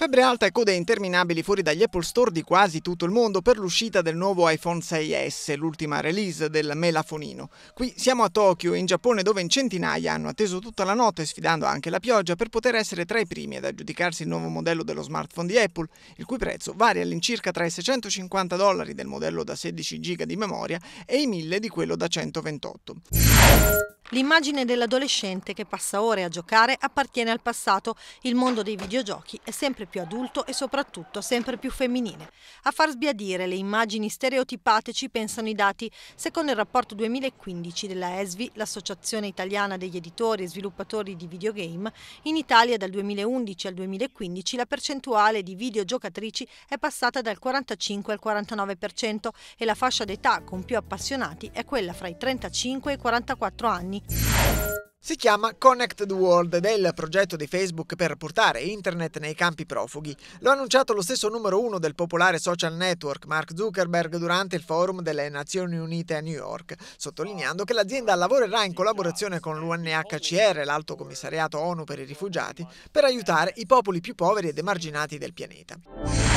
Febbre alta e code interminabili fuori dagli Apple Store di quasi tutto il mondo per l'uscita del nuovo iPhone 6S, l'ultima release del melafonino. Qui siamo a Tokyo, in Giappone, dove in centinaia hanno atteso tutta la notte, sfidando anche la pioggia, per poter essere tra i primi ad aggiudicarsi il nuovo modello dello smartphone di Apple, il cui prezzo varia all'incirca tra i 650 dollari del modello da 16 GB di memoria e i 1000 di quello da 128. L'immagine dell'adolescente che passa ore a giocare appartiene al passato. Il mondo dei videogiochi è sempre più adulto e soprattutto sempre più femminile. A far sbiadire le immagini stereotipate ci pensano i dati. Secondo il rapporto 2015 della ESVI, l'Associazione Italiana degli Editori e Sviluppatori di Videogame, in Italia dal 2011 al 2015 la percentuale di videogiocatrici è passata dal 45 al 49% e la fascia d'età con più appassionati è quella fra i 35 e i 44 anni si chiama Connect the World ed è il progetto di Facebook per portare internet nei campi profughi. Lo ha annunciato lo stesso numero uno del popolare social network Mark Zuckerberg durante il forum delle Nazioni Unite a New York, sottolineando che l'azienda lavorerà in collaborazione con l'UNHCR, l'Alto Commissariato ONU per i rifugiati, per aiutare i popoli più poveri ed emarginati del pianeta.